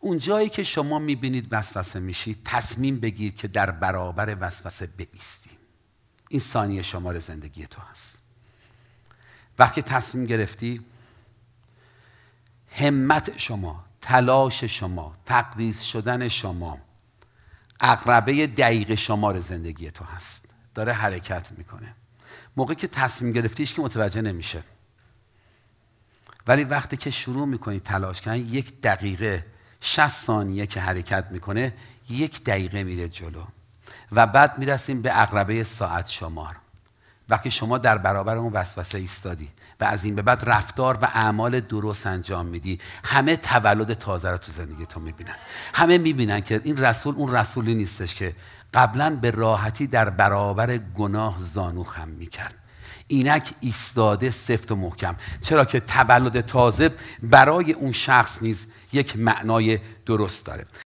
اون جایی که شما میبینید وسوسه میشید تصمیم بگیر که در برابر وسوسه بیستی این ثانیه شمار زندگی تو هست وقتی تصمیم گرفتی همت شما تلاش شما تقدیس شدن شما اقربه دقیق شمار زندگی تو هست داره حرکت میکنه موقعی که تصمیم گرفتیش که متوجه نمیشه ولی وقتی که شروع میکنی تلاش کردن یک دقیقه 60 ثانیه که حرکت میکنه یک دقیقه میره جلو و بعد میرسیم به اقربه ساعت شمار وقتی شما در برابر اون وسوسه ایستادی و از این به بعد رفتار و اعمال درست انجام میدی همه تولد تازه رو تو زندگی تو میبینن همه میبینن که این رسول اون رسولی نیستش که قبلا به راحتی در برابر گناه زانو خم میکرد اینک ایستاده سفت و محکم چرا که تولد تازه برای اون شخص نیز یک معنای درست داره